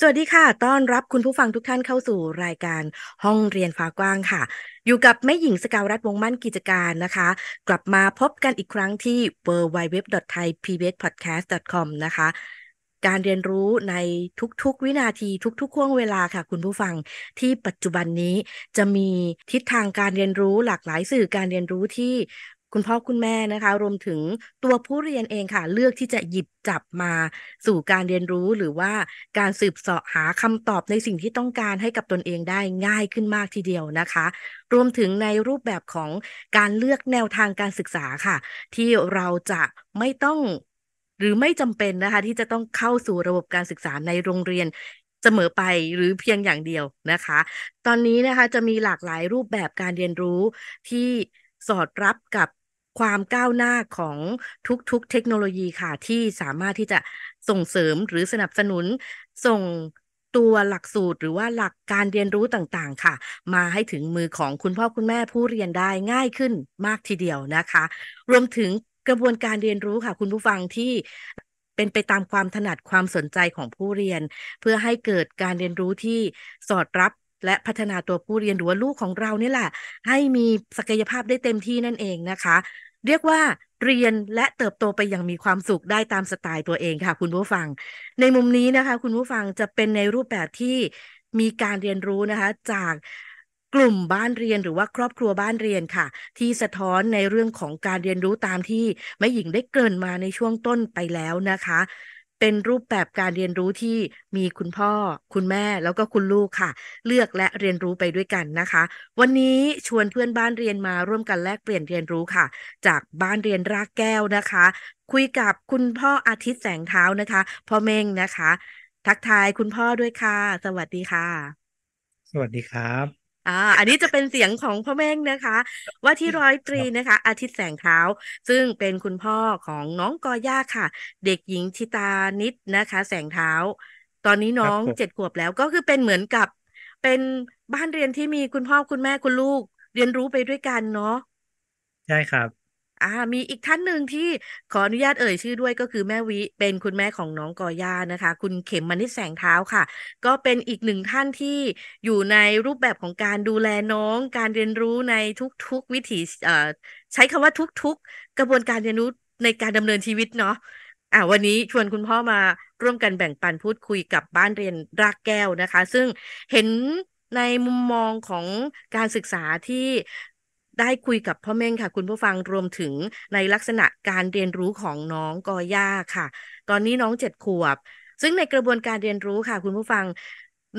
สวัสดีค่ะ ต้อนรับคุณผู้ฟังทุกท่านเข้าสู่รายการห้องเรียนฟ้ากว้างค่ะ อยู่กับแม่หญิงสกาวรัฐวงมั่นกิจการนะคะ กลับมาพบกันอีกครั้งที่ www.thaipbspodcast.com นะคะ การเรียนรู้ในทุกๆวินาที ทุกๆช่วงเวลาค่ะคุณผู้ฟัง ที่ปัจจุบันนี้จะมีทิศทางการเรียนรู้หลากหลายสื่อการเรียนรู้ที่คุณพ่อคุณแม่นะคะ รวมถึงตัวผู้เรียนเองค่ะ เลือกที่จะหยิบจับมาสู่การเรียนรู้หรือว่าการสืบเสาะหาคำตอบในสิ่งที่ต้องการให้กับตนเองได้ง่ายขึ้นมากทีเดียวนะคะ รวมถึงในรูปแบบของการเลือกแนวทางการศึกษาค่ะ ที่เราจะไม่ต้องหรือไม่จำเป็นนะคะ ที่จะต้องเข้าสู่ระบบการศึกษาในโรงเรียนเสมอไปหรือเพียงอย่างเดียวนะคะ ตอนนี้นะคะ จะมีหลากหลายรูปแบบการเรียนรู้ที่สอดรับกับความก้าวหน้าของทุกๆ เทคโนโลยีค่ะ ที่สามารถที่จะส่งเสริมหรือสนับสนุน ส่งตัวหลักสูตรหรือว่าหลักการเรียนรู้ต่างๆ ค่ะ มาให้ถึงมือของคุณพ่อคุณแม่ผู้เรียนได้ง่ายขึ้นมากทีเดียวนะคะ รวมถึงกระบวนการเรียนรู้ค่ะ คุณผู้ฟังที่เป็นไปตามความถนัดความสนใจของผู้เรียน เพื่อให้เกิดการเรียนรู้ที่สอดรับและพัฒนาตัวผู้เรียนหรือว่าลูกของเรานี่แหละ ให้มีศักยภาพได้เต็มที่นั่นเองนะคะเรียกว่าเรียนและเติบโตไปอย่างมีความสุขได้ตามสไตล์ตัวเองค่ะ คุณผู้ฟัง ในมุมนี้นะคะ คุณผู้ฟังจะเป็นในรูปแบบที่มีการเรียนรู้นะคะ จากกลุ่มบ้านเรียนหรือว่าครอบครัวบ้านเรียนค่ะ ที่สะท้อนในเรื่องของการเรียนรู้ตามที่แม่หญิงได้เกริ่นมาในช่วงต้นไปแล้วนะคะเป็นรูปแบบการเรียนรู้ที่มีคุณพ่อ คุณแม่แล้วก็คุณลูกค่ะ เลือกและเรียนรู้ไปด้วยกันนะคะ วันนี้ชวนเพื่อนบ้านเรียนมาร่วมกันแลกเปลี่ยนเรียนรู้ค่ะ จากบ้านเรียนรากแก้วนะคะ คุยกับคุณพ่ออาทิตย์แสงเท้านะคะพ่อเม้งนะคะ ทักทายคุณพ่อด้วยค่ะ สวัสดีค่ะ สวัสดีครับอ่า อันนี้จะเป็นเสียงของพ่อแม่งนะคะ ว่าที่ร้อยตรีนะคะ อาทิตย์แสงเท้า ซึ่งเป็นคุณพ่อของน้องกอย่าค่ะ เด็กหญิงชิตานิดนะคะ แสงเท้า ตอนนี้น้องเจ็ดขวบแล้ว ก็คือเป็นเหมือนกับ เป็นบ้านเรียนที่มีคุณพ่อคุณแม่คุณลูก เรียนรู้ไปด้วยกันเนาะ ใช่ครับอ่า มีอีกท่านหนึ่งที่ขออนุญาตเอ่ย ชื่อด้วยก็คือแม่วิ เป็นคุณแม่ของน้องกอย่านะคะ คุณเข็มมณิษแสงเท้าค่ะ ก็เป็นอีกหนึ่งท่านที่อยู่ในรูปแบบของการดูแลน้องการเรียนรู้ในทุกๆวิถีเอ่อใช้คำว่าทุกๆกระบวนการเรียนรู้ในการดำเนินชีวิตเนาะอ่าวันนี้ชวนคุณพ่อมาร่วมกันแบ่งปันพูดคุยกับบ้านเรียนรากแก้วนะคะ ซึ่งเห็นในมุมมองของการศึกษาที่ได้คุยกับพ่อเม่งค่ะคุณผู้ฟังรวมถึงในลักษณะการเรียนรู้ของน้องกอย่าค่ะ ตอนนี้น้องเจ็ดขวบ ซึ่งในกระบวนการเรียนรู้ค่ะ คุณผู้ฟัง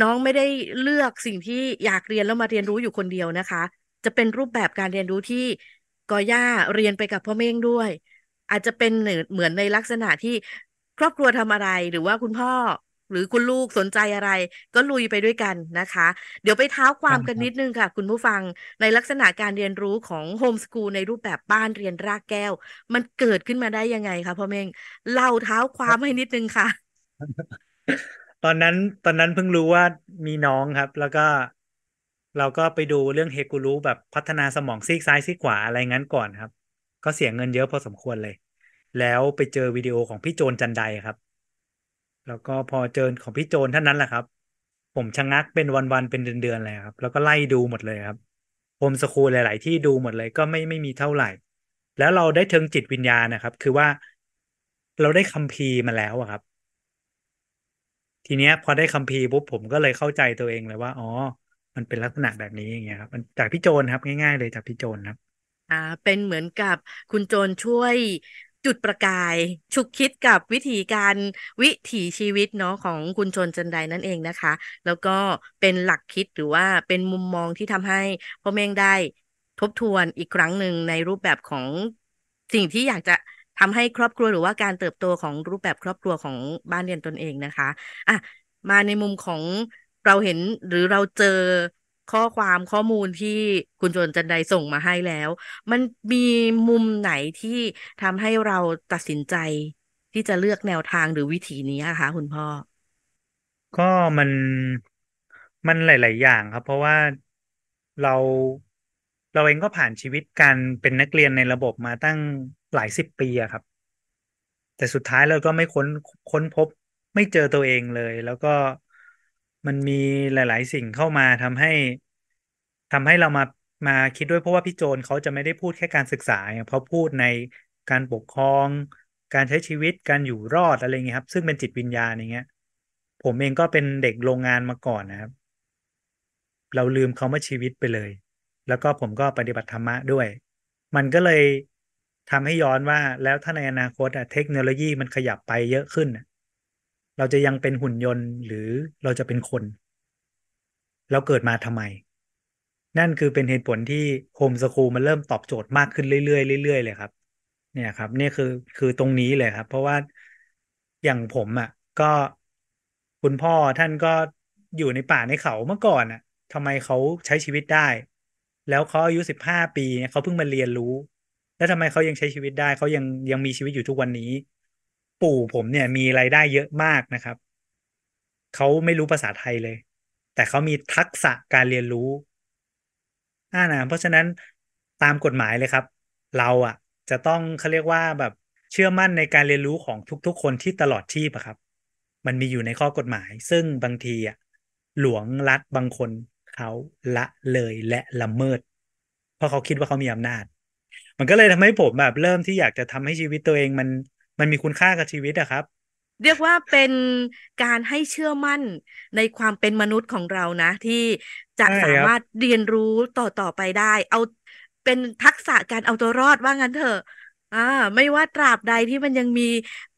น้องไม่ได้เลือกสิ่งที่อยากเรียนแล้วมาเรียนรู้อยู่คนเดียวนะคะ จะเป็นรูปแบบการเรียนรู้ที่กอย่าเรียนไปกับพ่อเม่งด้วย อาจจะเป็นเหมือนในลักษณะที่ครอบครัวทำอะไรหรือว่าคุณพ่อหรือคุณลูกสนใจอะไร ก็ลุยไปด้วยกันนะคะ เดี๋ยวไปเท้าความกันนิดนึงค่ะ คุณผู้ฟังในลักษณะการเรียนรู้ของโฮมสกูลในรูปแบบบ้านเรียนรากแก้ว มันเกิดขึ้นมาได้ยังไงคะพ่อเมงเล่าเท้าความให้นิดนึงค่ะ ตอนนั้นตอนนั้นเพิ่งรู้ว่ามีน้องครับ แล้วก็เราก็ไปดูเรื่องเฮกูรู้แบบพัฒนาสมองซีกซ้ายซีกขวาอะไรงั้นก่อนครับ ก็เสียเงินเยอะพอสมควรเลย แล้วไปเจอวิดีโอของพี่โจนจันไดครับแล้วก็พอเจอของพี่โจนท่านนั้นแหละครับ ผมชะงักเป็นวันๆเป็นเดือนๆเลยครับแล้วก็ไล่ดูหมดเลยครับผมสคูลหลาย ๆ ที่ดูหมดเลยก็ไม่ไม่มีเท่าไหร่ แล้วเราได้เทิงจิตวิญญาณนะครับ คือว่าเราได้คัมภีร์มาแล้วอะครับ ทีเนี้ยพอได้คัมภีร์ปุ๊บผมก็เลยเข้าใจตัวเองเลยว่า อ๋อ มันเป็นลักษณะแบบนี้อย่างเงี้ยครับมันจากพี่โจนครับ ง่าย ๆ เลยจากพี่โจนครับ อ่า เป็นเหมือนกับคุณโจนช่วยจุดประกายชุกคิดกับวิธีการวิถีชีวิตเนาะของคุณชนจันไดนั่นเองนะคะ แล้วก็เป็นหลักคิดหรือว่าเป็นมุมมองที่ทำให้พ่อแม่งได้ทบทวนอีกครั้งหนึ่งในรูปแบบของสิ่งที่อยากจะทำให้ครอบครัวหรือว่าการเติบโตของรูปแบบครอบครัวของบ้านเรียนตนเองนะคะ อ่ะ มาในมุมของเราเห็นหรือเราเจอข้อความข้อมูลที่คุณจวนจันไดส่งมาให้แล้ว มันมีมุมไหนที่ทำให้เราตัดสินใจที่จะเลือกแนวทางหรือวิธีนี้คะคุณพ่อก็มันมันหลายๆอย่าง ครับ เพราะว่าเราเราเองก็ผ่านชีวิตการเป็นนักเรียนในระบบมาตั้งหลายสิบปีครับ แต่สุดท้ายเราก็ไม่ค้นค้นพบไม่เจอตัวเองเลย แล้วก็มันมีหลาย ๆ สิ่งเข้ามาทำให้ทำให้เรามามาคิดด้วยเพราะว่าพี่โจนเขาจะไม่ได้พูดแค่การศึกษาเพราะพูดในการปกครองการใช้ชีวิตการอยู่รอดอะไรเงี้ยครับ ซึ่งเป็นจิตวิญญาณอย่างเงี้ย ผมเองก็เป็นเด็กโรงงานมาก่อนนะครับ เราลืมเมื่าชีวิตไปเลย แล้วก็ผมก็ปฏิบัติธรรมะด้วย มันก็เลยทำให้ย้อนว่า แล้วถ้าในอนาคตอะเทคโนโลยีมันขยับไปเยอะขึ้นะเราจะยังเป็นหุ่นยนต์หรือเราจะเป็นคนเราเกิดมาทำไม นั่นคือเป็นเหตุผลที่โฮมสคูลมันเริ่มตอบโจทย์มากขึ้นเรื่อย ๆเรื่อยๆเลยครับ เนี่ยครับนี่คือคือตรงนี้เลยครับ เพราะว่าอย่างผมอะ่ะก็คุณพ่อท่านก็อยู่ในป่าในเขาเมื่อก่อนอะ่ะทำไมเขาใช้ชีวิตได้ แล้วเขาอายุสิบห้าปีเขาเพิ่งมาเรียนรู้ แล้วทำไมเขายังใช้ชีวิตได้เขายังยังมีชีวิตอยู่ทุกวันนี้ปู่ผมเนี่ยมีรายได้เยอะมากนะครับเขาไม่รู้ภาษาไทยเลย แต่เขามีทักษะการเรียนรู้อ่านะเพราะฉะนั้นตามกฎหมายเลยครับ เราอ่ะจะต้องเขาเรียกว่าแบบเชื่อมั่นในการเรียนรู้ของทุก ๆ คนที่ตลอดชีพครับ มันมีอยู่ในข้อกฎหมาย ซึ่งบางทีอ่ะ หลวงรัฐบางคนเขาละเลยและละเมิด เพราะเขาคิดว่าเขามีอำนาจ มันก็เลยทำให้ผมแบบเริ่มที่อยากจะทำให้ชีวิตตัวเองมันมันมีคุณค่ากับชีวิตอะครับ เรียกว่าเป็นการให้เชื่อมั่นในความเป็นมนุษย์ของเรานะ ที่จะสามารถเรียนรู้ต่อต่อไปได้ เอาเป็นทักษะการเอาตัวรอดว่างั้นเถอะ อ่าไม่ว่าตราบใดที่มันยังมี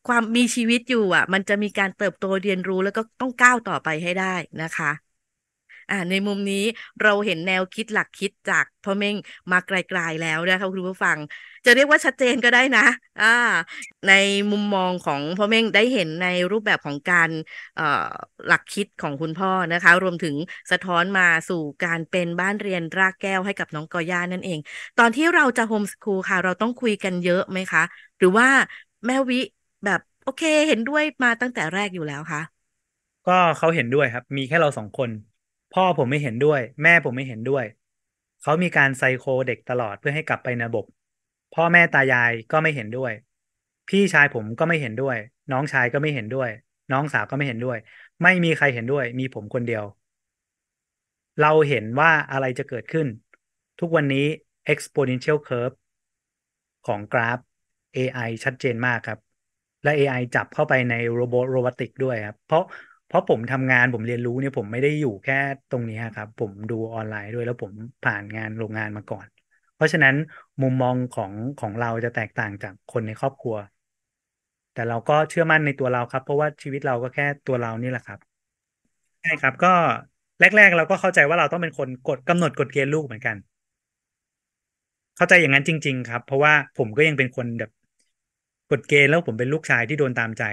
ความมีชีวิตอยู่อ่ะ มันจะมีการเติบโตเรียนรู้แล้วก็ต้องก้าวต่อไปให้ได้นะคะอ่าในมุมนี้เราเห็นแนวคิดหลักคิดจากพ่อเม่งมาไกลๆแล้วนะคะคุณผู้ฟัง จะเรียกว่าชัดเจนก็ได้นะ อ่า ในมุมมองของพ่อเม่งได้เห็นในรูปแบบของการหลักคิดของคุณพ่อนะคะ รวมถึงสะท้อนมาสู่การเป็นบ้านเรียนรากแก้วให้กับน้องกอย่านั่นเอง ตอนที่เราจะโฮมสคูลค่ะเราต้องคุยกันเยอะไหมคะ หรือว่าแม่วิแบบโอเค เห็นด้วยมาตั้งแต่แรกอยู่แล้วคะก็เขาเห็นด้วยครับ มีแค่เราสองคนพ่อผมไม่เห็นด้วย แม่ผมไม่เห็นด้วย เขามีการไซโคเด็กตลอดเพื่อให้กลับไประบบ พ่อแม่ตายายก็ไม่เห็นด้วย พี่ชายผมก็ไม่เห็นด้วย น้องชายก็ไม่เห็นด้วย น้องสาวก็ไม่เห็นด้วย ไม่มีใครเห็นด้วยมีผมคนเดียว เราเห็นว่าอะไรจะเกิดขึ้น ทุกวันนี้ exponential curve ของกราฟ AI ชัดเจนมากครับ และ AI จับเข้าไปในโรบอโรบอติกด้วยครับเพราะเพราะผมทำงานผมเรียนรู้เนี่ย ผมไม่ได้อยู่แค่ตรงนี้ครับ ผมดูออนไลน์ด้วยแล้วผมผ่านงานโรงงานมาก่อน เพราะฉะนั้นมุมมองของของเราจะแตกต่างจากคนในครอบครัว แต่เราก็เชื่อมั่นในตัวเราครับ เพราะว่าชีวิตเราก็แค่ตัวเรานี่แหละครับใช่ครับก็แรกๆเราก็เข้าใจว่าเราต้องเป็นคนกดกำหนดกฎเกณฑ์ลูกเหมือนกัน เข้าใจอย่างนั้นจริง ๆ ครับ เพราะว่าผมก็ยังเป็นคนแบบกฎเกณฑ์แล้วผมเป็นลูกชายที่โดนตามใจ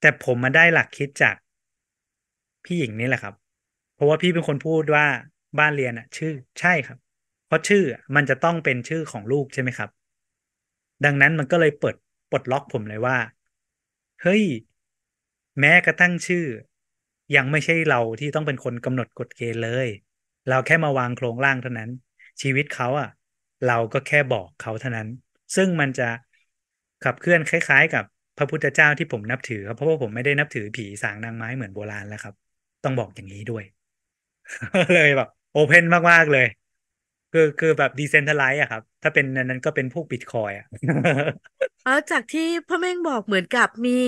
แต่ผมมาได้หลักคิดจากพี่หญิงนี่แหละครับ เพราะว่าพี่เป็นคนพูดว่าบ้านเรียนอะชื่อใช่ครับ เพราะชื่อมันจะต้องเป็นชื่อของลูกใช่ไหมครับ ดังนั้นมันก็เลยเปิดปลดล็อกผมเลยว่าเฮ้ยแม้กระทั่งชื่อยังไม่ใช่เราที่ต้องเป็นคนกำหนดกฎเกณฑ์เลย เราแค่มาวางโครงร่างเท่านั้น ชีวิตเขาอะเราก็แค่บอกเขาเท่านั้น ซึ่งมันจะขับเคลื่อนคล้ายๆ กับพระพุทธเจ้าที่ผมนับถือครับเพราะว่าผมไม่ได้นับถือผีสางนางไม้เหมือนโบราณแล้วครับต้องบอกอย่างนี้ด้วย เลยแบบโอเพนมาก ๆ เลย คือคือแบบดีเซนทไลซ์อะครับ ถ้าเป็นนั้นก็เป็นพวกบิตคอยอะเออจากที่พ่อแม่งบอกเหมือนกับมี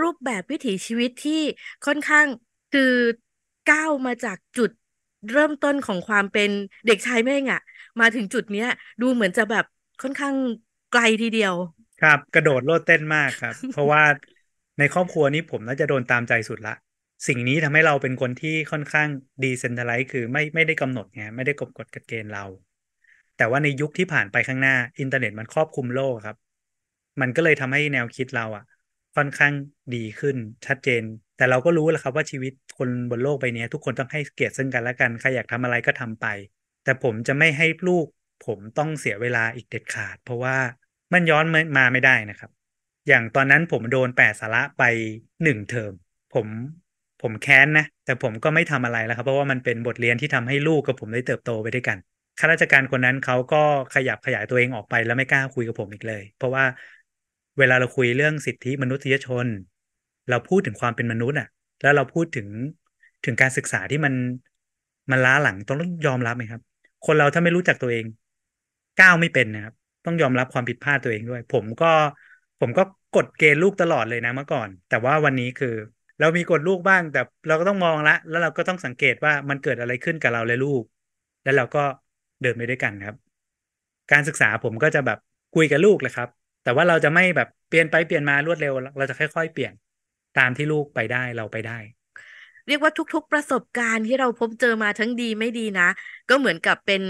รูปแบบวิถีชีวิตที่ค่อนข้างคือก้าวมาจากจุดเริ่มต้นของความเป็นเด็กชายแม่งอะมาถึงจุดเนี้ยดูเหมือนจะแบบค่อนข้างไกลทีเดียว ครับ กระโดดโลดเต้นมากครับ เพราะว่าในครอบครัวนี้ผมน่าจะโดนตามใจสุดละสิ่งนี้ทำให้เราเป็นคนที่ค่อนข้างดีเซนทไลซ์คือไม่ไม่ได้กำหนดไงไม่ได้กำกฎกฎเกณฑ์เรา แต่ว่าในยุคที่ผ่านไปข้างหน้าอินเทอร์เน็ตมันครอบคลุมโลกครับ มันก็เลยทำให้แนวคิดเราอะ่ะค่อนข้างดีขึ้น ชัดเจน แต่เราก็รู้แหละครับว่าชีวิตคนบนโลกใบนี้ทุกคนต้องให้เกียรติซึ่งกันและกันใครอยากทำอะไรก็ทำไป แต่ผมจะไม่ให้ลูก ผมต้องเสียเวลาอีกเด็ดขาด เพราะว่ามันย้อนมาไม่ได้นะครับ อย่างตอนนั้นผมโดนแปดสาระไปหนึ่งเทอม ผมผมแค้นนะแต่ผมก็ไม่ทำอะไรแล้วครับ เพราะว่ามันเป็นบทเรียนที่ทำให้ลูกกับผมได้เติบโตไปด้วยกันข้าราชการคนนั้นเขาก็ขยับขยายตัวเองออกไปแล้วไม่กล้าคุยกับผมอีกเลย เพราะว่าเวลาเราคุยเรื่องสิทธิมนุษยชน เราพูดถึงความเป็นมนุษย์อ่ะ แล้วเราพูดถึงถึงการศึกษาที่มันมันล้าหลังต้องยอมรับไหมครับ คนเราถ้าไม่รู้จักตัวเอง ก้าวไม่เป็นนะครับต้องยอมรับความผิดพลาดตัวเองด้วย ผมก็ผมก็กดเกณฑ์ลูกตลอดเลยนะเมื่อก่อน แต่ว่าวันนี้คือเรามีกดลูกบ้างแต่เราก็ต้องมองละ แล้วเราก็ต้องสังเกตว่ามันเกิดอะไรขึ้นกับเราและลูก แล้วเราก็เดินไปด้วยกันครับ การศึกษาผมก็จะแบบคุยกับลูกเลยครับ แต่ว่าเราจะไม่แบบเปลี่ยนไปเปลี่ยนมารวดเร็ว เราจะค่อย ๆ เปลี่ยนตามที่ลูกไปได้เราไปได้ เรียกว่าทุก ๆประสบการณ์ที่เราพบเจอมาทั้งดีไม่ดีนะ ก็เหมือนกับเป็น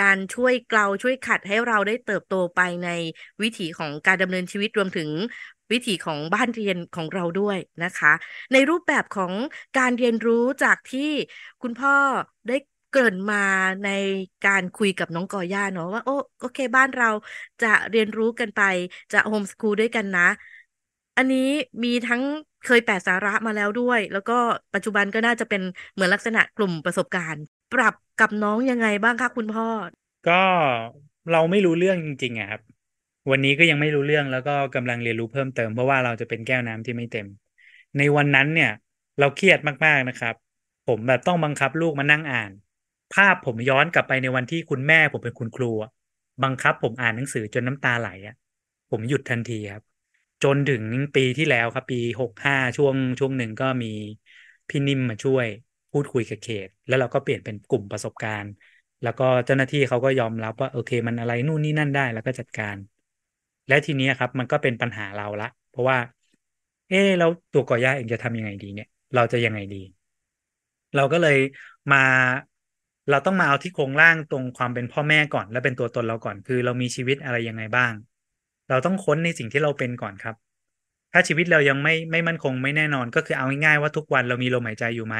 การช่วยเกลาช่วยขัดให้เราได้เติบโตไปในวิถีของการดำเนินชีวิตรวมถึงวิถีของบ้านเรียนของเราด้วยนะคะ ในรูปแบบของการเรียนรู้จากที่คุณพ่อได้เกิดมาในการคุยกับน้องกอย่าเนาะว่าโอ้โอเค บ้านเราจะเรียนรู้กันไปจะโฮมสกูลด้วยกันนะ อันนี้มีทั้งเคยแปะสาระมาแล้วด้วย แล้วก็ปัจจุบันก็น่าจะเป็นเหมือนลักษณะกลุ่มประสบการณ์ ปรับกับน้องยังไงบ้างคะคุณพ่อก็เราไม่รู้เรื่องจริงๆะครับวันนี้ก็ยังไม่รู้เรื่องแล้วก็กำลังเรียนรู้เพิ่มเติม เพราะว่าเราจะเป็นแก้วน้ำที่ไม่เต็ม ในวันนั้นเนี่ย เราเครียดมากๆนะครับ ผมแบบต้องบังคับลูกมานั่งอ่าน ภาพผมย้อนกลับไปในวันที่คุณแม่ผมเป็นคุณครูบังคับผมอ่านหนังสือจนน้ำตาไหลอ่ะ ผมหยุดทันทีครับจนถึงปีที่แล้วครับปีหกห้าช่วงช่วงหนึ่งก็มีพี่นิ่มมาช่วย พูดคุยกับเขต แล้วเราก็เปลี่ยนเป็นกลุ่มประสบการณ์ แล้วก็เจ้าหน้าที่เขาก็ยอมรับว่าโอเคมันอะไรนู่นนี่นั่นได้แล้วก็จัดการและทีนี้ครับมันก็เป็นปัญหาเราละ เพราะว่า เออแล้วตัวก่อย่าเองจะทํยังไงดีเนี่ย เราจะยังไงดี เราก็เลยมาเราต้องมาเอาที่โครงร่างตรงความเป็นพ่อแม่ก่อน และเป็นตัวตนเราก่อนคือเรามีชีวิตอะไรยังไงบ้าง เราต้องค้นในสิ่งที่เราเป็นก่อนครับ ถ้าชีวิตเรายังไม่ไม่มั่นคงไม่แน่นอน ก็คือเอาง่ายๆว่าทุกวันเรามีลมหายใจอยู่ไหม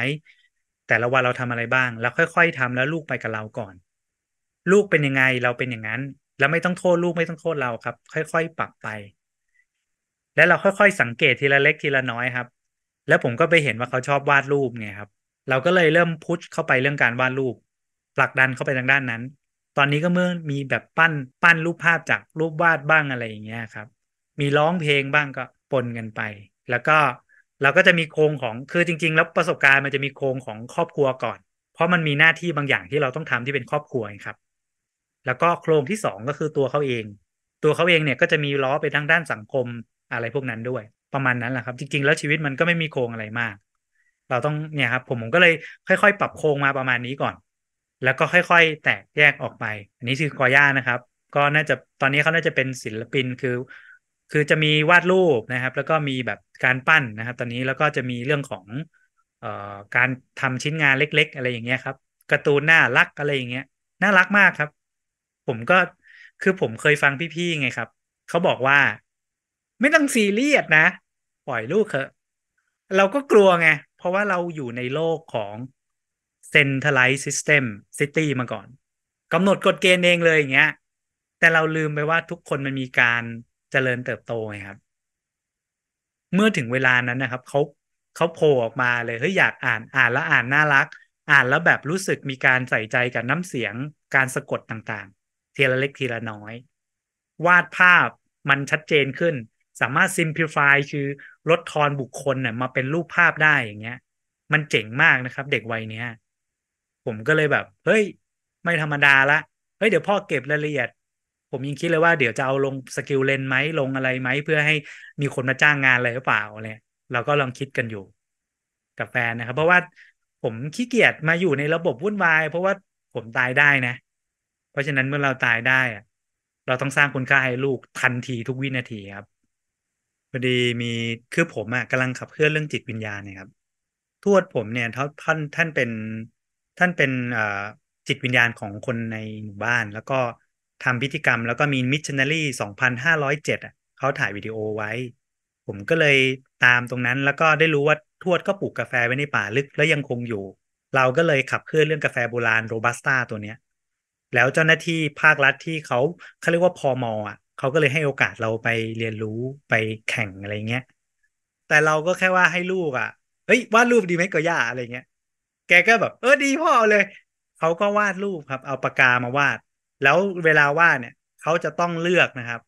แต่ละวันเราทำอะไรบ้าง แล้วค่อย ๆ ทำแล้วลูกไปกับเราก่อน ลูกเป็นยังไงเราเป็นอย่างนั้นแล้วไม่ต้องโทษลูกไม่ต้องโทษเราครับ ค่อย ๆปรับไปแล้วเราค่อยๆสังเกตทีละเล็กทีละน้อยครับ แล้วผมก็ไปเห็นว่าเขาชอบวาดรูปไงครับ เราก็เลยเริ่มพุชเข้าไปเรื่องการวาดรูปผลักดันเข้าไปทางด้านนั้น ตอนนี้ก็เมื่อมีแบบปั้นปั้นรูปภาพจากรูปวาดบ้างอะไรอย่างเงี้ยครับ มีร้องเพลงบ้างก็ปนกันไป แล้วก็เราก็จะมีโครงของคือจริง ๆ แล้วประสบการณ์มันจะมีโครงของครอบครัวก่อน เพราะมันมีหน้าที่บางอย่างที่เราต้องทำที่เป็นครอบครัวครับแล้วก็โครงที่สองก็คือตัวเขาเอง ตัวเขาเองเนี่ยก็จะมีล้อไปทางด้านสังคมอะไรพวกนั้นด้วย ประมาณนั้นแหละครับ จริงๆแล้วชีวิตมันก็ไม่มีโครงอะไรมาก เราต้องเนี่ยครับ ผมผมก็เลยค่อย ๆ ปรับโครงมาประมาณนี้ก่อน แล้วก็ค่อย ๆ แตกแยกออกไป อันนี้คือคอย่านะครับ ก็น่าจะตอนนี้เขาน่าจะเป็นศิลปินคือ คือจะมีวาดรูปนะครับ แล้วก็มีแบบการปั้นนะครับ ตอนนี้แล้วก็จะมีเรื่องของเอ่อการทำชิ้นงานเล็กๆ อะไรอย่างเงี้ยครับการ์ตูนน่ารักอะไรอย่างเงี้ยน่ารักมากครับผมก็คือผมเคยฟังพี่ๆไงครับ เขาบอกว่าไม่ต้องซีเรียสนะ ปล่อยลูกเถอะเราก็กลัวไงเพราะว่าเราอยู่ในโลกของเซ็นทรัลไลซ์ซิสเต็มซิตี้มาก่อนกำหนดกฎเกณฑ์เองเลยอย่างเงี้ย แต่เราลืมไปว่าทุกคนมันมีการเจริญเติบโตไงครับ เมื่อถึงเวลานั้นนะครับ เขาเขาโผล่ออกมาเลย เฮ้ยอยากอ่านอ่านแล้วอ่านน่ารัก อ่านแล้วแบบรู้สึกมีการใส่ใจกับน้ำเสียงการสะกดต่างทีละเล็กทีละน้อย วาดภาพมันชัดเจนขึ้น สามารถซิมพลิฟายคือลดทอนบุคคลเนี่ยมาเป็นรูปภาพได้อย่างเงี้ยมันเจ๋งมากนะครับเด็กวัยเนี้ย ผมก็เลยแบบ เฮ้ย ไม่ธรรมดาละ เฮ้ยเดี๋ยวพ่อเก็บรายละเอียด ผมยังคิดเลยว่าเดี๋ยวจะเอาลงสกิลเลนไหมลงอะไรไหมเพื่อให้มีคนมาจ้างงานอะไรหรือเปล่าเนี่ยเราก็ลองคิดกันอยู่กับแฟนนะครับ เพราะว่าผมขี้เกียจมาอยู่ในระบบวุ่นวายเพราะว่าผมตายได้นะเพราะฉะนั้นเมื่อเราตายได้ เราต้องสร้างคุณค่าให้ลูกทันทีทุกวินาทีครับพอดีมีคือผมอะกำลังขับเคลื่อนเรื่องจิตวิญญาณเนี่ยครับ ทวดผมเนี่ยท่านท่านเป็นท่านเป็นจิตวิญญาณของคนในหมู่บ้าน แล้วก็ทำพิธีกรรมแล้วก็มีมิชชันนารี2,507อ่ะเขาถ่ายวิดีโอไว้ ผมก็เลยตามตรงนั้นแล้วก็ได้รู้ว่าทวดก็ปลูกกาแฟไว้ในป่าลึกแล้วยังคงอยู่ เราก็เลยขับเคลื่อนเรื่องกาแฟโบราณโรบัสต้าตัวเนี้ยแล้วเจ้าหน้าที่ภาครัฐที่เขาเขาเรียกว่าพอมอ่ะเขาก็เลยให้โอกาสเราไปเรียนรู้ไปแข่งอะไรเงี้ยแต่เราก็แค่ว่าให้ลูกอ่ะเฮ้ยวาดรูปดีไหมก็ย่าอะไรเงี้ยแกก็แบบ เออดีพ่อเลย เขาก็วาดรูปครับ เอาปากกามาวาด แล้วเวลาวาดเนี่ยเขาจะต้องเลือกนะครับ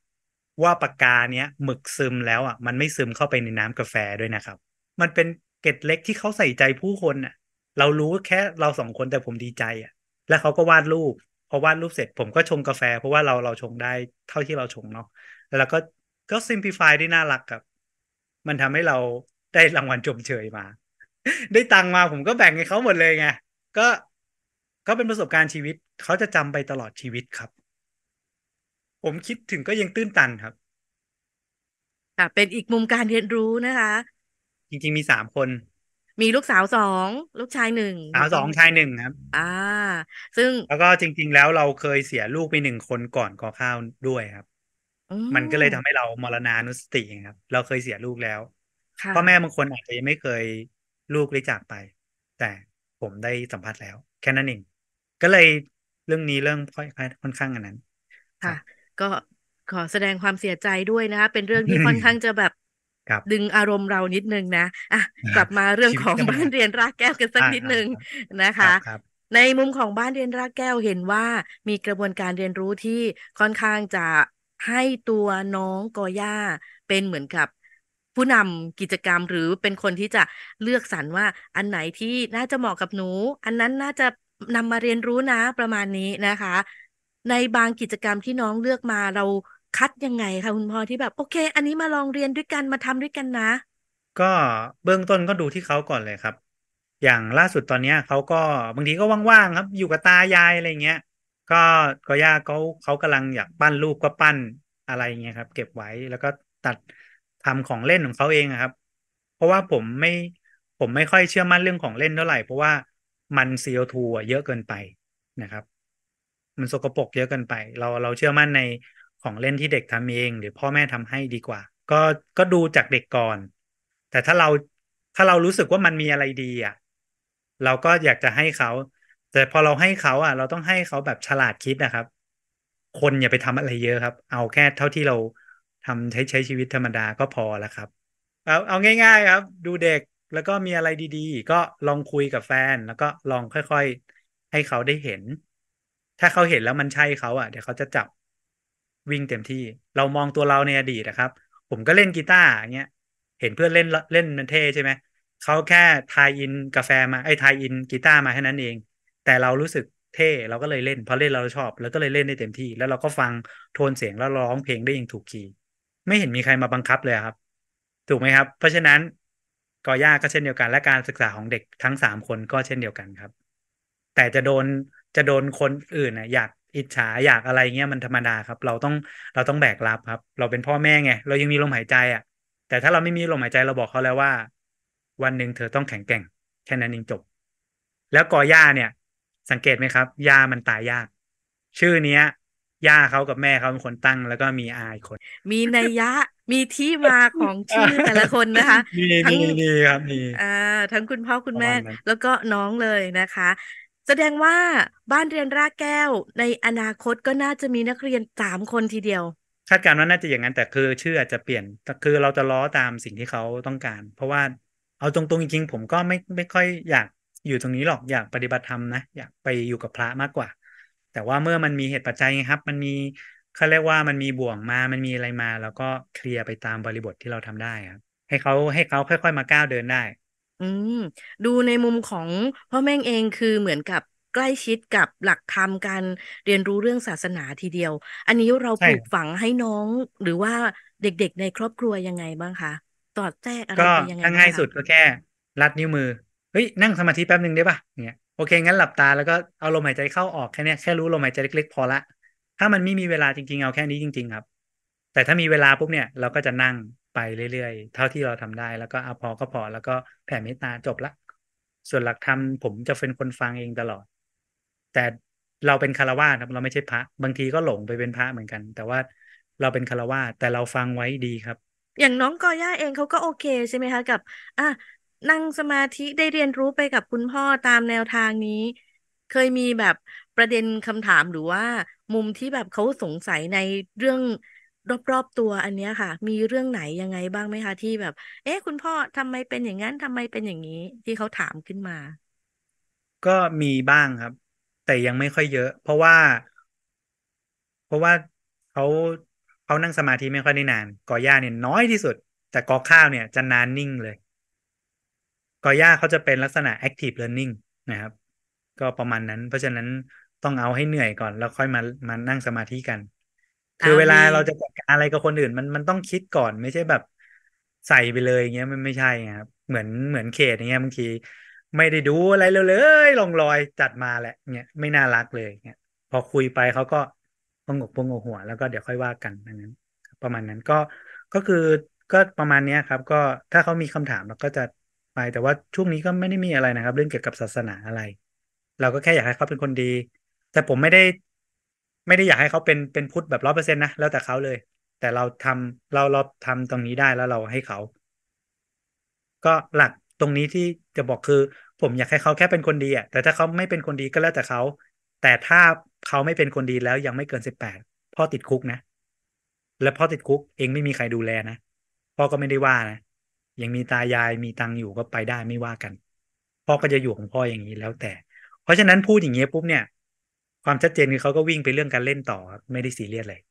ว่าปากกาเนี้ยหมึกซึมแล้วอ่ะ มันไม่ซึมเข้าไปในน้ำกาแฟด้วยนะครับ มันเป็นเกตเล็กที่เขาใส่ใจผู้คนอ่ะเรารู้แค่เราสองคนแต่ผมดีใจอ่ะแล้วเขาก็วาดรูปพอวาดรูปเสร็จผมก็ชงกาแฟเพราะว่าเราเราชงได้เท่าที่เราชงเนาะแล้วก็ก็ซิมพลิฟายได้น่ารักกับ มันทำให้เราได้รางวัลชมเชยมา ได้ตังมาผมก็แบ่งให้เขาหมดเลยไงก็ก็เป็นประสบการณ์ชีวิต เขาจะจำไปตลอดชีวิตครับ ผมคิดถึงก็ยังตื้นตันครับค่ะ เป็นอีกมุมการเรียนรู้นะคะ จริงๆมีสามคนมีลูกสาวสองลูกชายหนึ่งสาวสองชายหนึ่งครับ อ่า ซึ่งแล้วก็จริง ๆ แล้วเราเคยเสียลูกไปหนึ่งคนก่อนก่อข้าวด้วยครับมันก็เลยทำให้เรามรณานุสติครับเราเคยเสียลูกแล้วพ่อแม่บางคนอาจจะยังไม่เคยลูกได้จากไป แต่ผมได้สัมผัสแล้วแค่นั้นเองก็เลยเรื่องนี้เรื่องค่อยค่อนข้างอันนั้น ค่ะ ก็ขอแสดงความเสียใจด้วยนะคะเป็นเรื่องที่ค่อนข้างจะแบบดึงอารมณ์เรานิดนึงนะอ่ะกลับมาเรื่องของบ้านเรียนรากแก้วกันสักนิดนึงนะคะ ในมุมของบ้านเรียนรากแก้วเห็นว่า มีกระบวนการเรียนรู้ที่ค่อนข้างจะให้ตัวน้องกอย่าเป็นเหมือนกับ ผู้นำกิจกรรมหรือเป็นคนที่จะเลือกสรรว่า อันไหนที่น่าจะเหมาะกับหนู อันนั้นน่าจะนำมาเรียนรู้นะประมาณนี้นะคะ ในบางกิจกรรมที่น้องเลือกมาเราคัดยังไงคะคุณพ่อที่แบบ โอเค อันนี้มาลองเรียนด้วยกันมาทำด้วยกันนะ ก็เบื้องต้นก็ดูที่เขาก่อนเลยครับ อย่างล่าสุดตอนเนี้ยเขาก็บางทีก็ว่างๆครับ อยู่กับตายายอะไรเงี้ยก็ก็ย่าเขาเขากำลังอยากปั้นรูปก็ปั้นอะไรเงี้ยครับ เก็บไว้แล้วก็ตัดทำของเล่นของเขาเองครับ เพราะว่าผมไม่ผมไม่ค่อยเชื่อมั่นเรื่องของเล่นเท่าไหร่ เพราะว่ามัน CO2 เยอะเกินไปนะครับ มันสกปรกเยอะเกินไป เราเราเชื่อมั่นในของเล่นที่เด็กทำเอง หรือพ่อแม่ทำให้ดีกว่า ก็ก็ดูจากเด็กก่อน แต่ถ้าเราถ้าเรารู้สึกว่ามันมีอะไรดีอ่ะเราก็อยากจะให้เขา แต่พอเราให้เขาอ่ะ เราต้องให้เขาแบบฉลาดคิดนะครับ คนอย่าไปทำอะไรเยอะครับ เอาแค่เท่าที่เราทำใช้ใช้ชีวิตธรรมดาก็พอแล้วครับ เอาเอาง่าย ๆครับ ดูเด็กแล้วก็มีอะไรดีๆก็ลองคุยกับแฟนแล้วก็ลองค่อยๆให้เขาได้เห็น ถ้าเขาเห็นแล้วมันใช่เขาอ่ะเดี๋ยวเขาจะจับวิ่งเต็มที่ เรามองตัวเราในอดีตนะครับ ผมก็เล่นกีตาร์อย่างเงี้ย เห็นเพื่อนเล่นเล่นมันเท่ใช่ไหมเขาแค่ทายอิน กาแฟมา ไอ้ทายอินกีตาร์มาแค่นั้นเอง แต่เรารู้สึกเท่เราก็เลยเล่นพอเล่นเราชอบแล้วก็เลยเล่นได้เต็มที่ แล้วเราก็ฟังโทนเสียงแล้วร้องเพลงได้อย่างถูกคีย์ไม่เห็นมีใครมาบังคับเลยครับ ถูกไหมครับ เพราะฉะนั้นกอย่าก็เช่นเดียวกัน และการศึกษาของเด็กทั้งสามคนก็เช่นเดียวกันครับ แต่จะโดนจะโดนคนอื่นนะอยากอิจฉาอยากอะไรเงี้ยมันธรรมดาครับ เราต้องเราต้องแบกรับครับ เราเป็นพ่อแม่ไงเรายังมีลมหายใจอะ่ะ แต่ถ้าเราไม่มีลมหายใจเราบอกเขาแล้วว่า วันหนึ่งเธอต้องแข็งแกร่งแค่นั้นเองจบ แล้วกอหญ้าเนี่ย สังเกตไหมครับหญ้ามันตายยาก ชื่อเนี้ยญ่าเขากับแม่เขาเป็นคนตั้ง แล้วก็มีอายคน มีนัยยะมีที่มาของชื่อแต่ละคนนะคะมีมีมีครับมีอ่าทั้งคุณพ่อคุณแม่แล้วก็น้องเลยนะคะแสดงว่าบ้านเรียนรากแก้วในอนาคตก็น่าจะมีนักเรียนสามคนทีเดียวคาดการณ์ว่าน่าจะอย่างนั้นแต่คือชื่ออาจจะเปลี่ยนคือเราจะล้อตามสิ่งที่เขาต้องการ เพราะว่าเอาตรงๆจริง ๆ ผมก็ไม่ไม่ค่อยอยากอยู่ตรงนี้หรอกอยากปฏิบัติธรรมนะอยากไปอยู่กับพระมากกว่า แต่ว่าเมื่อมันมีเหตุปัจจัยครับ มันมีเขาเรียกว่ามันมีบ่วงมามันมีอะไรมาแล้วก็เคลียร์ไปตามบริบทที่เราทำได้ครับให้เขาให้เขาค่อย ๆมาก้าวเดินได้อืมดูในมุมของพ่อแม่งเองคือเหมือนกับใกล้ชิดกับหลักธรรมการเรียนรู้เรื่องศาสนาทีเดียว อันนี้เราใชปลูกฝังให้น้อง หรือว่าเด็กๆในครอบครัวยังไงบ้างคะ ตอดแทรกอะไรก็ไปยังไงถ้าบ้างง่ายคะสุดก็แค่รัดนิ้วมือ เฮ้ย นั่งสมาธิแป๊บหนึ่งได้ป่ะเนี่ยโอเค งั้นหลับตาแล้วก็เอาลมหายใจเข้าออกแค่นี้แค่รู้ลมหายใจเล็กๆ พอละถ้ามันไม่มีเวลาจริงๆเอาแค่นี้จริงๆครับ แต่ถ้ามีเวลาปุ๊บเนี่ยเราก็จะนั่งไปเรื่อยๆ เท่าที่เราทำได้แล้วก็เอาพอก็พอแล้วก็แผ่เมตตาจบละ ส่วนหลักธรรมผมจะเป็นคนฟังเองตลอด แต่เราเป็นคารวาสครับเราไม่ใช่พระบางทีก็หลงไปเป็นพระเหมือนกัน แต่ว่าเราเป็นคารวาสแต่เราฟังไว้ดีครับ อย่างน้องกอย่าเองเขาก็โอเค ใช่ไหมคะกับอ่ะนั่งสมาธิได้เรียนรู้ไปกับคุณพ่อตามแนวทางนี้ เคยมีแบบประเด็นคำถามหรือว่า มุมที่แบบเขาสงสัยในเรื่องรอบๆ ตัวอันเนี้ยค่ะ มีเรื่องไหนยังไงบ้างไหมคะที่แบบ เอ๊ะ คุณพ่อทำไมเป็นอย่างนั้นทำไมเป็นอย่างนี้ ที่เขาถามขึ้นมา ก็มีบ้างครับ แต่ยังไม่ค่อยเยอะ เพราะว่า เพราะว่าเขาเขานั่งสมาธิไม่ค่อยได้นานกอหญ้าเนี่ยน้อยที่สุด แต่กอข้าวเนี่ยจะนานนิ่งเลยกอหญ้าเขาจะเป็นลักษณะ active learning นะครับ ก็ประมาณนั้น เพราะฉะนั้นต้องเอาให้เหนื่อยก่อน แล้วค่อยมามานั่งสมาธิกันคือเวลาเราจะจัดการอะไรกับคนอื่นมันมันต้องคิดก่อนไม่ใช่แบบใส่ไปเลยอย่างเงี้ยมันไม่ใช่ครับเหมือนเหมือนเขตอย่างเงี้ยบางทีไม่ได้ดูอะไรเลยลงลอยจัดมาแหละเนี่ยไม่น่ารักเลยเนี่ยพอคุยไปเขาก็พงกพงกหัวแล้วก็เดี๋ยวค่อยว่ากันันนั้น ประมาณนั้นก็ก็คือก็ประมาณเนี้ยครับ ก็ถ้าเขามีคำถามเราก็จะไปแต่ว่าช่วงนี้ก็ไม่ได้มีอะไรนะครับ เรื่องเกี่ยวกับศาสนาอะไร เราก็แค่อยากให้เขาเป็นคนดี แต่ผมไม่ได้ไม่ได้อยากให้เขาเป็น เป็นพุทธแบบร้อเปอร์เซ็นต์นะแล้วแต่เขาเลย แต่เราทำเราเราทำตรงนี้ได้แล้วเราให้เขา ก็หลักตรงนี้ที่จะบอกคือ ผมอยากให้เขาแค่เป็นคนดีอ่ะแต่ถ้าเขาไม่เป็นคนดีก็แล้วแต่เขาแต่ถ้าเขาไม่เป็นคนดีแล้วยังไม่เกินสิบแปดพ่อติดคุกนะ และพ่อติดคุกเองไม่มีใครดูแลนะพ่อก็ไม่ได้ว่านะยังมีตายายมีตังอยู่ก็ไปได้ไม่ว่ากันพ่อก็จะอยู่ของพ่ออย่างนี้แล้วแต่เพราะฉะนั้นพูดอย่างเงี้ยปุ๊บเนี่ยความชัดเจนคือเขาก็วิ่งไปเรื่องการเล่นต่อ ไม่ได้ซีเรียสเลย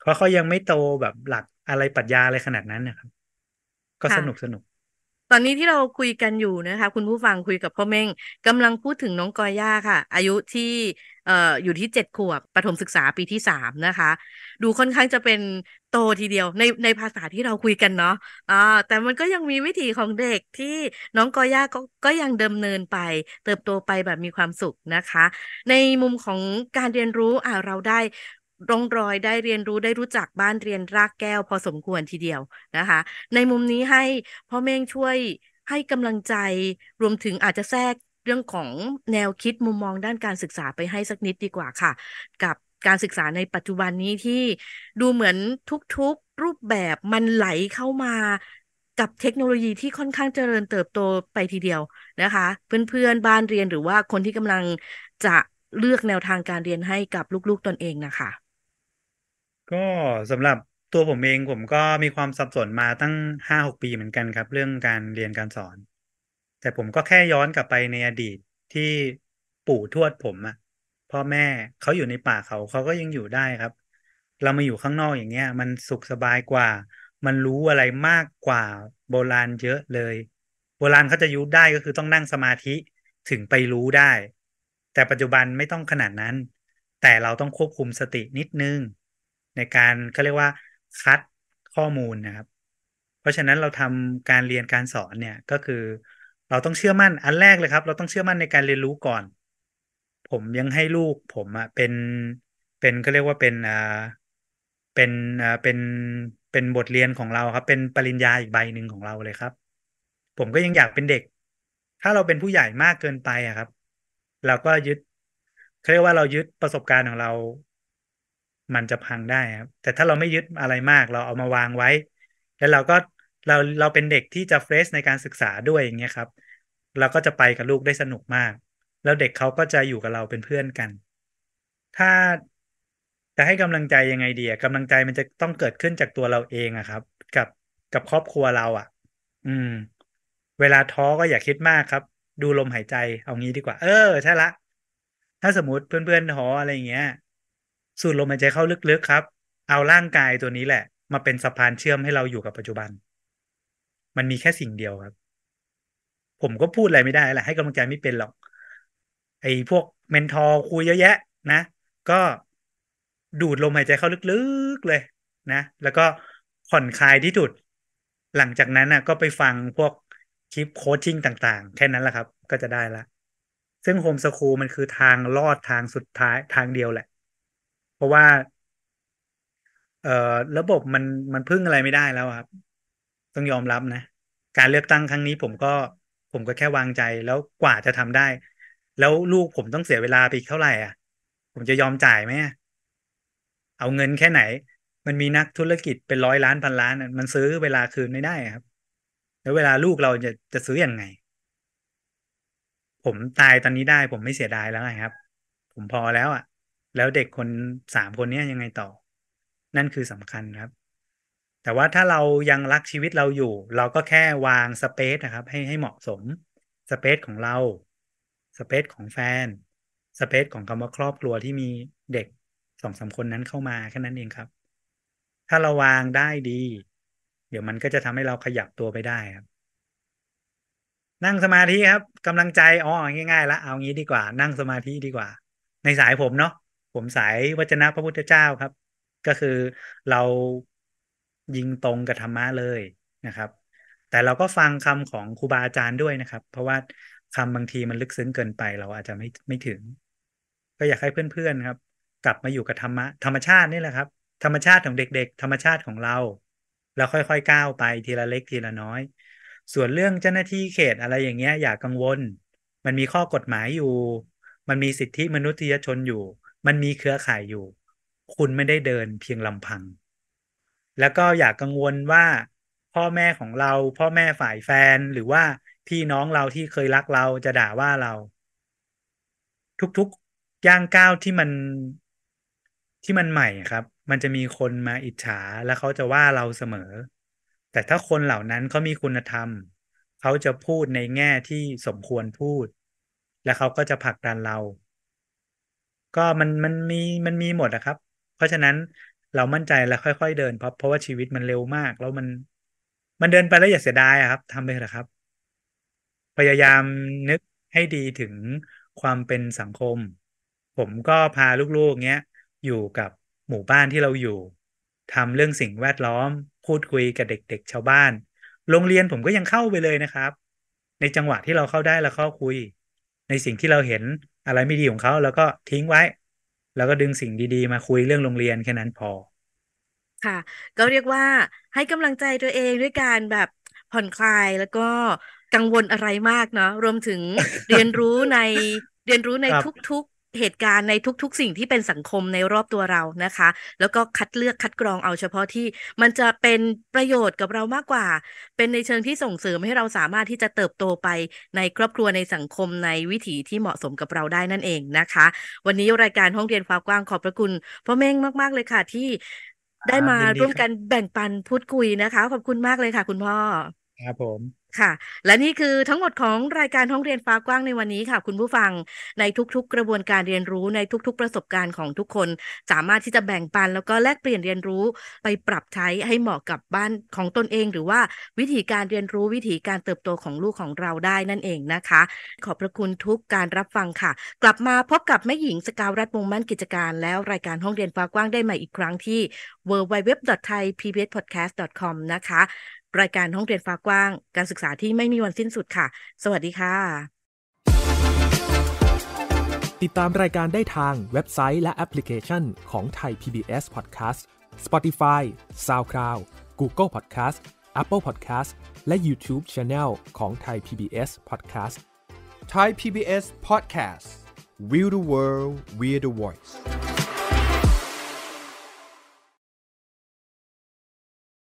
เพราะเขายังไม่โตแบบหลักอะไรปรัชญาอะไรขนาดนั้นนะครับ ก็สนุกสนุกตอนนี้ที่เราคุยกันอยู่นะคะ คุณผู้ฟังคุยกับพ่อเม่งกำลังพูดถึงน้องกอย่าค่ะ อายุที่เอ่ออยู่ที่เจ็ดขวบ ประถมศึกษาปีที่สามนะคะ ดูค่อนข้างจะเป็นโตทีเดียวในในภาษาที่เราคุยกันเนาะอ่าแต่มันก็ยังมีวิถีของเด็กที่น้องกอย่าก็ก็ยังดิมเนินไป เติบโตไปแบบมีความสุขนะคะ ในมุมของการเรียนรู้อ่าเราได้ร่องรอยได้เรียนรู้ได้รู้จักบ้านเรียนรากแก้วพอสมควรทีเดียวนะคะในมุมนี้ให้พ่อเม้งช่วยให้กำลังใจรวมถึงอาจจะแทรกเรื่องของแนวคิดมุมมองด้านการศึกษาไปให้สักนิดดีกว่าค่ะ กับการศึกษาในปัจจุบันนี้ที่ดูเหมือนทุกๆรูปแบบมันไหลเข้ามา กับเทคโนโลยีที่ค่อนข้างเจริญเติบโตไปทีเดียวนะคะ เพื่อนๆบ้านเรียนหรือว่าคนที่กำลังจะเลือกแนวทางการเรียนให้กับลูกๆ ตนเองนะคะก็สำหรับตัวผมเองผมก็มีความสับสนมาตั้งห้าหกปีเหมือนกันครับ เรื่องการเรียนการสอน แต่ผมก็แค่ย้อนกลับไปในอดีตที่ปู่ทวดผมอะพ่อแม่เขาอยู่ในป่าเขาเขาก็ยังอยู่ได้ครับ เรามาอยู่ข้างนอกอย่างเงี้ย มันสุขสบายกว่า มันรู้อะไรมากกว่าโบราณเยอะเลย โบราณเขาจะยุได้ก็คือต้องนั่งสมาธิถึงไปรู้ได้ แต่ปัจจุบันไม่ต้องขนาดนั้น แต่เราต้องควบคุมสตินิดนึงในการเขาเรียกว่าคัดข้อมูลนะครับเพราะฉะนั้นเราทำการเรียนการสอนเนี่ยก็คือ เราต้องเชื่อมั่นอันแรกเลยครับ เราต้องเชื่อมั่นในการเรียนรู้ก่อน ผมยังให้ลูกผมอะเป็นเป็นเขาเรียกว่าเป็นอ่าเป็นอ่าเป็นเป็นบทเรียนของเราครับเป็นปริญญาอีกใบหนึ่งของเราเลยครับ ผมก็ยังอยากเป็นเด็ก ถ้าเราเป็นผู้ใหญ่มากเกินไปอะครับ เราก็ยึดเขาเรียกว่าเรายึดประสบการณ์ของเรามันจะพังได้ครับแต่ถ้าเราไม่ยึดอะไรมากเราเอามาวางไว้ แล้วเราก็เราเราเป็นเด็กที่จะเฟรชในการศึกษาด้วยอย่างเงี้ยครับ เราก็จะไปกับลูกได้สนุกมาก แล้วเด็กเขาก็จะอยู่กับเราเป็นเพื่อนกัน ถ้าจะให้กำลังใจยังไงดีกำลังใจมันจะต้องเกิดขึ้นจากตัวเราเองอะครับ กับกับครอบครัวเราอะ่ะ อืม เวลาท้อก็อย่าคิดมากครับ ดูลมหายใจเอางี้ดีกว่า เออใช่ละ ถ้าสมมติเพื่อนๆท้ออะไรอย่างเงี้ยสูดลมหายใจเข้าลึกๆครับ เอาร่างกายตัวนี้แหละ มาเป็นสะพานเชื่อมให้เราอยู่กับปัจจุบัน มันมีแค่สิ่งเดียวครับ ผมก็พูดอะไรไม่ได้แหละ ให้กำลังใจไม่เป็นหรอก ไอ้พวกเมนทอร์คุยเยอะแยะนะ ก็ดูดลมหายใจเข้าลึกๆ เลยนะ แล้วก็ผ่อนคลายที่สุด หลังจากนั้นนะ่ะ ก็ไปฟังพวก คลิปโคชชิ่งต่างๆ แค่นั้นแหละครับ ก็จะได้ละ ซึ่งโฮมสคูลมันคือทางลอดทางสุดท้ายทางเดียวแหละเพราะว่าเอ่อ ระบบมันมันพึ่งอะไรไม่ได้แล้วครับ ต้องยอมรับนะ การเลือกตั้งครั้งนี้ผมก็ผมก็แค่วางใจแล้วกว่าจะทำได้ แล้วลูกผมต้องเสียเวลาไปอีกเท่าไหร่อ่ะผมจะยอมจ่ายไหมเอาเงินแค่ไหน มันมีนักธุรกิจเป็นร้อยล้าน พันล้าน มันซื้อเวลาคืนไม่ได้ครับ แล้วเวลาลูกเราจะจะซื้ออยังไง ผมตายตอนนี้ได้ผมไม่เสียดายแล้วครับ ผมพอแล้วอ่ะแล้วเด็กคนสามคนนี้ยังไงต่อ นั่นคือสำคัญครับ แต่ว่าถ้าเรายังรักชีวิตเราอยู่ เราก็แค่วางสเปซนะครับ ให้ให้เหมาะสม สเปซของเรา สเปซของแฟน สเปซของคำว่าครอบครัวที่มีเด็กสองสาคนนั้นเข้ามาแค่นั้นเองครับ ถ้าเราวางได้ดี เดี๋ยวมันก็จะทำให้เราขยับตัวไปได้ครับ นั่งสมาธิครับกำลังใจอ๋อง่ายๆละเอางี้ดีกว่านั่งสมาธิดีกว่า ในสายผมเนาะผมสายวจนะพระพุทธเจ้าครับ ก็คือเรายิงตรงกับธรรมะเลยนะครับ แต่เราก็ฟังคำของครูบาอาจารย์ด้วยนะครับ เพราะว่าคำบางทีมันลึกซึ้งเกินไป เราอาจจะไม่ไม่ถึง ก็อยากให้เพื่อน ๆครับ กลับมาอยู่กับธรรมะธรรมชาตินี่แหละครับ ธรรมชาติของเด็กๆ ธรรมชาติของเราเราค่อยๆก้าวไปทีละเล็กทีละน้อย ส่วนเรื่องเจ้าหน้าที่เขตอะไรอย่างเงี้ยอย่ากกังวล มันมีข้อกฎหมายอยู่ มันมีสิทธิมนุษยชนอยู่มันมีเครือข่ายอยู่ คุณไม่ได้เดินเพียงลำพัง แล้วก็อย่ากกังวลว่า พ่อแม่ของเรา พ่อแม่ฝ่ายแฟน หรือว่าพี่น้องเราที่เคยรักเราจะด่าว่าเรา ทุกๆย่างก้าวที่มันที่มันใหม่ครับ มันจะมีคนมาอิจฉา และเขาจะว่าเราเสมอ แต่ถ้าคนเหล่านั้นเขามีคุณธรรม เขาจะพูดในแง่ที่สมควรพูด และเขาก็จะผลักดันเราก็มัน มัน มี มันมีหมดนะครับ เพราะฉะนั้นเรามั่นใจ แล้วค่อยๆ เดินเพราะเพราะว่าชีวิตมันเร็วมาก แล้วมันมันเดินไปแล้วอย่าเสียดายครับ ทำไปเถอะครับ พยายามนึกให้ดีถึงความเป็นสังคม ผมก็พาลูกๆเงี้ยอยู่กับหมู่บ้านที่เราอยู่ทำเรื่องสิ่งแวดล้อมพูดคุยกับเด็กๆชาวบ้าน โรงเรียนผมก็ยังเข้าไปเลยนะครับ ในจังหวะที่เราเข้าได้เราเข้าคุย ในสิ่งที่เราเห็นอะไรไม่ดีของเขาแล้วก็ทิ้งไว้ แล้วก็ดึงสิ่งดี ๆมาคุยเรื่องโรงเรียนแค่นั้นพอ ค่ะ ก็เรียกว่าให้กำลังใจตัวเองด้วยการแบบผ่อนคลายแล้วก็กังวลอะไรมากเนาะรวมถึงเรียนรู้ในเรียนรู้ในทุก ๆเหตุการณ์ในทุกๆสิ่งที่เป็นสังคมในรอบตัวเรานะคะ แล้วก็คัดเลือกคัดกรองเอาเฉพาะที่มันจะเป็นประโยชน์กับเรามากกว่า เป็นในเชิงที่ส่งเสริมให้เราสามารถที่จะเติบโตไปในครอบครัวในสังคมในวิถีที่เหมาะสมกับเราได้นั่นเองนะคะ วันนี้รายการห้องเรียนความกว้างขอบพระคุณพ่อเม้งมากๆเลยค่ะที่ ได้มาร่วมกันแบ่งปันพูดคุยนะคะขอบคุณมากเลยค่ะ คุณพ่อครับผมค่ะ และนี่คือทั้งหมดของรายการห้องเรียนฟ้ากว้างในวันนี้ค่ะ คุณผู้ฟังในทุกๆ กระบวนการเรียนรู้ในทุกๆประสบการณ์ของทุกคน สามารถที่จะแบ่งปัน แล้วก็แลกเปลี่ยนเรียนรู้ ไปปรับใช้ให้เหมาะกับบ้านของตนเอง หรือว่าวิธีการเรียนรู้วิธีการเติบโตของลูกของเราได้นั่นเองนะคะ ขอบพระคุณทุกการรับฟังค่ะ กลับมาพบกับแม่หญิงสกาวรัฐมงมั่นกิจการ แล้วรายการห้องเรียนฟ้ากว้างได้ใหม่อีกครั้งที่ www.thaipbspodcast.com นะคะรายการห้องเรียนฟ้ากว้าง การศึกษาที่ไม่มีวันสิ้นสุดค่ะ สวัสดีค่ะ ติดตามรายการได้ทางเว็บไซต์และแอปพลิเคชันของไทย PBS Podcast Spotify SoundCloud Google Podcast Apple Podcast และ YouTube Channel ของไทย PBS Podcast Thai PBS Podcast We the World We the Voice